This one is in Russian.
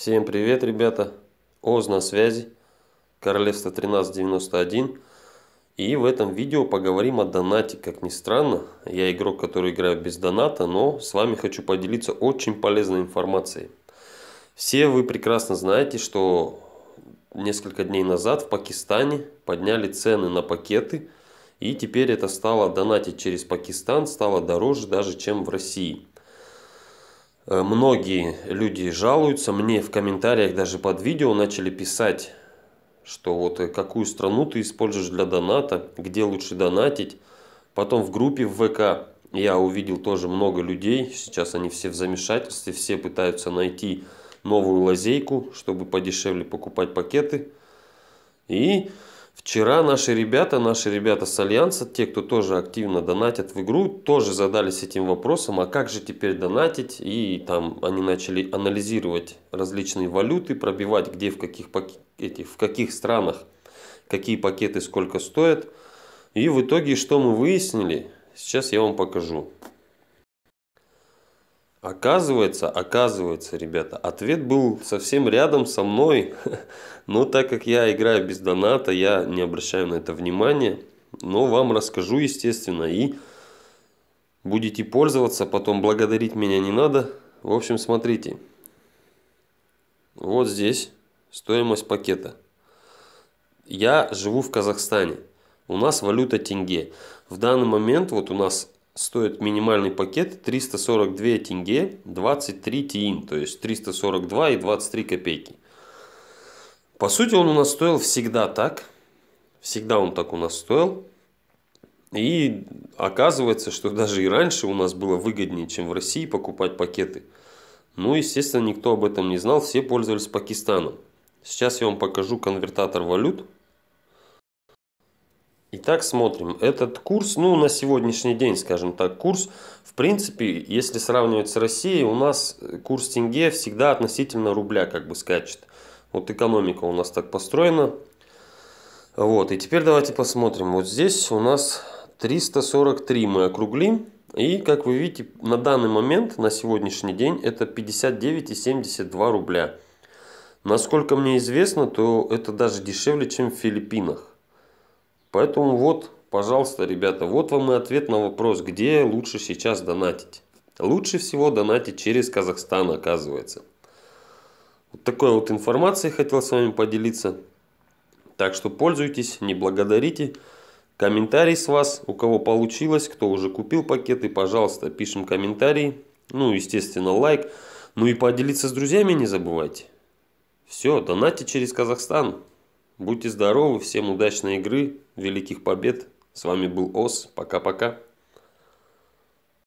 Всем привет, ребята! ОЗ на связи, Королевство 1391. И в этом видео поговорим о донате. Как ни странно, я игрок, который играю без доната, но с вами хочу поделиться очень полезной информацией. Все вы прекрасно знаете, что несколько дней назад в Пакистане подняли цены на пакеты, и теперь это стало донатить через Пакистан стало дороже даже, чем в России – Э, многие люди жалуются, мне в комментариях даже под видео начали писать, что вот э, какую страну ты используешь для доната, где лучше донатить. Потом в группе в ВК я увидел тоже много людей, сейчас они все в замешательстве, все пытаются найти новую лазейку, чтобы подешевле покупать пакеты. И Вчера наши ребята, наши ребята с Альянса, те, кто тоже активно донатят в игру, тоже задались этим вопросом, а как же теперь донатить? И там они начали анализировать различные валюты, пробивать, где, в каких, пак... этих, в каких странах, какие пакеты сколько стоят. И в итоге что мы выяснили, сейчас я вам покажу. Оказывается, оказывается, ребята, ответ был совсем рядом со мной. Но так как я играю без доната, я не обращаю на это внимания. Но вам расскажу, естественно, и будете пользоваться. Потом благодарить меня не надо. В общем, смотрите. Вот здесь стоимость пакета. Я живу в Казахстане. У нас валюта тенге. В данный момент вот у нас стоит минимальный пакет 342 тенге 23 тиин, то есть 342 и 23 копейки. По сути, он у нас стоил всегда так. Всегда он так у нас стоил. И оказывается, что даже и раньше у нас было выгоднее, чем в России покупать пакеты. Ну, естественно, никто об этом не знал, все пользовались Пакистаном. Сейчас я вам покажу конвертатор валют, Итак, смотрим. Этот курс, ну, на сегодняшний день, скажем так, курс, в принципе, если сравнивать с Россией, у нас э, курс тенге всегда относительно рубля как бы скачет. Вот экономика у нас так построена. Вот, и теперь давайте посмотрим. Вот здесь у нас 343 мы округлим. И, как вы видите, на данный момент, на сегодняшний день, это 59,72 рубля. Насколько мне известно, то это даже дешевле, чем в Филиппинах. Поэтому вот, пожалуйста, ребята, вот вам и ответ на вопрос, где лучше сейчас донатить. Лучше всего донатить через Казахстан, оказывается. Вот такой вот информацией хотел с вами поделиться. Так что пользуйтесь, не благодарите. Комментарий с вас, у кого получилось, кто уже купил пакеты, пожалуйста, пишем комментарий. Ну, естественно, лайк. Ну и поделиться с друзьями не забывайте. Все, донатьте через Казахстан. Будьте здоровы, всем удачной игры великих побед. С вами был ОС. Пока-пока.